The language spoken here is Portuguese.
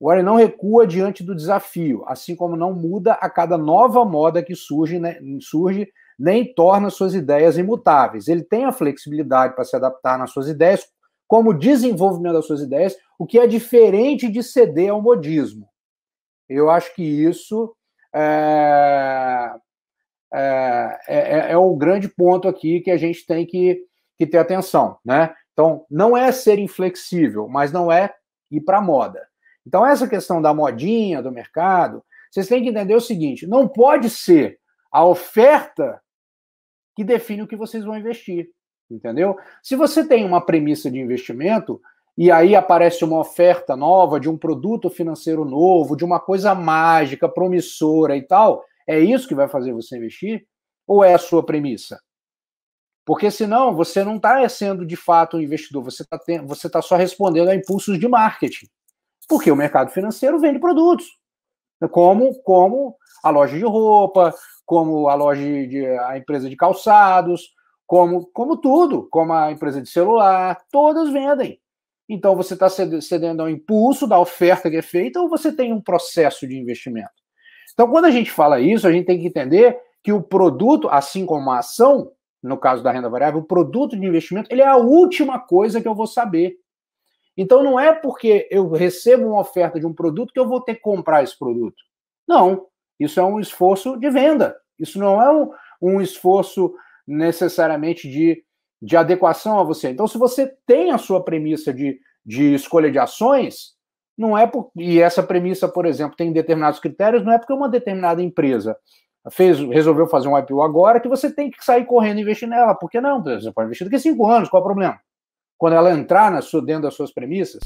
O Warren não recua diante do desafio, assim como não muda a cada nova moda que surge, né, surge nem torna suas ideias imutáveis. Ele tem a flexibilidade para se adaptar nas suas ideias, como desenvolvimento das suas ideias, o que é diferente de ceder ao modismo. Eu acho que isso é, é, é, é, é grande ponto aqui que a gente tem que, que ter atenção. Né? Então, não é ser inflexível, mas não é ir para a moda. Então, essa questão da modinha, do mercado, vocês têm que entender o seguinte: não pode ser a oferta que define o que vocês vão investir, entendeu? Se você tem uma premissa de investimento e aí aparece uma oferta nova de um produto financeiro novo, de uma coisa mágica, promissora e tal, é isso que vai fazer você investir? Ou é a sua premissa? Porque senão você não está sendo de fato um investidor, você está tá só respondendo a impulsos de marketing. Porque o mercado financeiro vende produtos, né? como, como a loja de roupa, como a loja de, a empresa de calçados, como, como tudo, como a empresa de celular, todas vendem. Então você está cedendo ao impulso da oferta que é feita ou você tem um processo de investimento. Então, quando a gente fala isso, a gente tem que entender que o produto, assim como a ação, no caso da renda variável, o produto de investimento, ele é a última coisa que eu vou saber. Então não é porque eu recebo uma oferta de um produto que eu vou ter que comprar esse produto. Não, isso é um esforço de venda. Isso não é um, um esforço necessariamente de, de adequação a você. Então, se você tem a sua premissa de, de escolha de ações, não é por, e essa premissa, por exemplo, tem determinados critérios, não é porque uma determinada empresa fez, resolveu fazer um IPO agora que você tem que sair correndo e investir nela. Por que não? Você pode investir daqui a cinco anos, qual é o problema? quando ela entrar na sua, dentro das suas premissas,